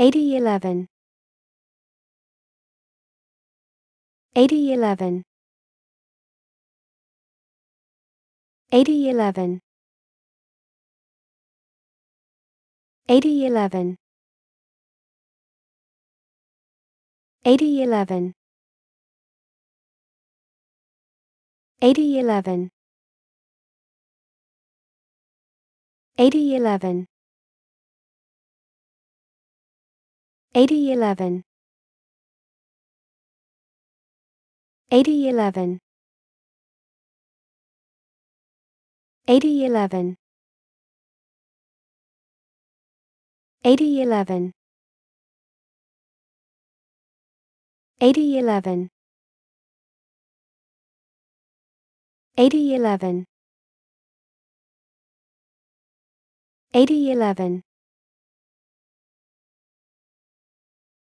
8011. 8011. 8011. 8011. 8011. 8011. 8011 8011 8011 8011 8011 8011